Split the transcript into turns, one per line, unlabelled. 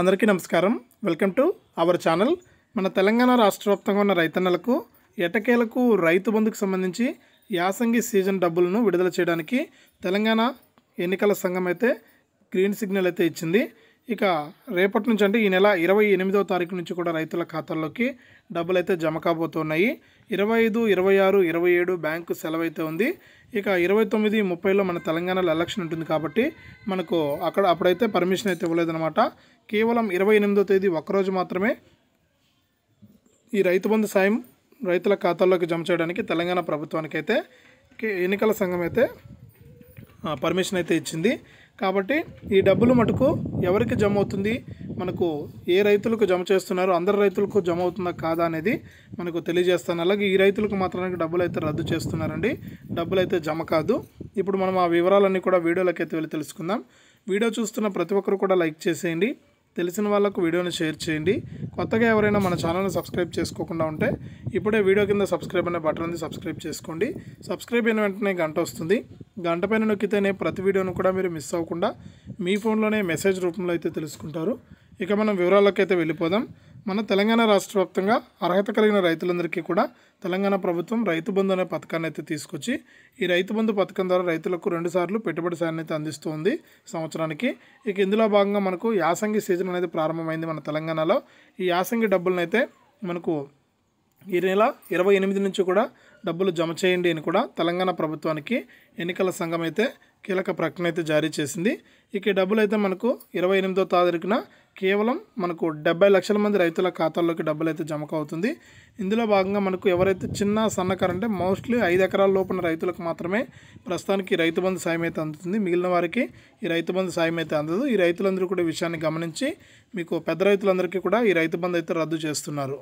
అందరికీ నమస్కారం welcome to our channel మన తెలంగాణ రాష్ట్ర వ్యాప్తంగా ఉన్న రైతన్నలకు ఎటకేలకు రైతు బంధుకు సంబంధించి యాసంగి సీజన్ డబ్బులను విడుదల చేయడానికి తెలంగాణ ఎన్నికల సంఘం అయితే గ్రీన్ సిగ్నల్ అయితే ఇచ్చింది ఇక రేపటి నుంచి అంటే ఈ నెల ఇరవై ఎనిమిదో తారీఖు నుంచి కూడా రైతుల ఖాతాల్లోకి డబ్బులు అయితే జమ కాబోతున్నాయి ఇరవై ఐదు ఇరవై ఆరు ఇరవై ఏడు బ్యాంకు సెలవు అయితే ఉంది ఇక ఇరవై తొమ్మిది ముప్పైలో మన తెలంగాణలో ఎలక్షన్ ఉంటుంది కాబట్టి మనకు అక్కడ అప్పుడైతే పర్మిషన్ అయితే ఇవ్వలేదనమాట కేవలం ఇరవై ఎనిమిదో తేదీ ఒక్కరోజు మాత్రమే ఈ రైతు బంధు సాయం రైతుల ఖాతాల్లోకి జమ చేయడానికి తెలంగాణ ప్రభుత్వానికైతే ఎన్నికల సంఘం అయితే పర్మిషన్ అయితే ఇచ్చింది కాబట్టి ఈ డబ్బులు మటుకు ఎవరికి జమ అవుతుంది మనకు ఏ రైతులకు జమ చేస్తున్నారో అందరు రైతులకు జమ అవుతుందా కాదా అనేది మనకు తెలియజేస్తాను అలాగే ఈ రైతులకు మాత్రానికి డబ్బులు అయితే రద్దు చేస్తున్నారండి డబ్బులు అయితే జమ కాదు ఇప్పుడు మనం ఆ వివరాలన్నీ కూడా వీడియోలోకి అయితే వెళ్ళి తెలుసుకుందాం వీడియో చూస్తున్న ప్రతి ఒక్కరు కూడా లైక్ చేసేయండి తెలిసిన వాళ్ళకు వీడియోని షేర్ చేయండి కొత్తగా ఎవరైనా మన ఛానల్ని సబ్స్క్రైబ్ చేసుకోకుండా ఉంటే ఇప్పుడే వీడియో కింద సబ్స్క్రైబ్ అనే బటన్ ఉంది సబ్స్క్రైబ్ చేసుకోండి సబ్స్క్రైబ్ అయిన వెంటనే గంట వస్తుంది గంట పైన నొక్కితేనే ప్రతి వీడియోను కూడా మీరు మిస్ అవ్వకుండా మీ ఫోన్లోనే మెసేజ్ రూపంలో అయితే తెలుసుకుంటారు ఇక మనం వివరాల్లోకి అయితే వెళ్ళిపోదాం మన తెలంగాణ రాష్ట్ర వ్యాప్తంగా అర్హత కలిగిన రైతులందరికీ కూడా తెలంగాణ ప్రభుత్వం రైతు బంధు అనే పథకాన్ని అయితే తీసుకొచ్చి ఈ రైతు బంధు పథకం ద్వారా రైతులకు రెండుసార్లు పెట్టుబడి సాయాన్ని అయితే అందిస్తుంది సంవత్సరానికి ఇక ఇందులో భాగంగా మనకు యాసంగి సీజన్ అనేది ప్రారంభమైంది మన తెలంగాణలో ఈ యాసంగి డబ్బులను అయితే మనకు ఈ నెల ఇరవై ఎనిమిది నుంచి కూడా డబ్బులు జమ చేయండి అని కూడా తెలంగాణ ప్రభుత్వానికి ఎన్నికల సంఘం అయితే కీలక ప్రకటన అయితే జారీ చేసింది ఇక డబ్బులు అయితే మనకు ఇరవై ఎనిమిదో తారీఖున కేవలం మనకు డెబ్బై లక్షల మంది రైతుల ఖాతాల్లోకి డబ్బులు అయితే జమ అవుతుంది ఇందులో భాగంగా మనకు ఎవరైతే చిన్న సన్నకారు అంటే మోస్ట్లీ ఐదు ఎకరాల లోపల రైతులకు మాత్రమే ప్రస్తుతానికి రైతు బంధు సాయం అయితే అందుతుంది మిగిలిన వారికి ఈ రైతు బంధు సాయం అయితే అందదు ఈ రైతులందరూ కూడా విషయాన్ని గమనించి మీకు పెద్ద రైతులందరికీ కూడా ఈ రైతు బంధు అయితే రద్దు చేస్తున్నారు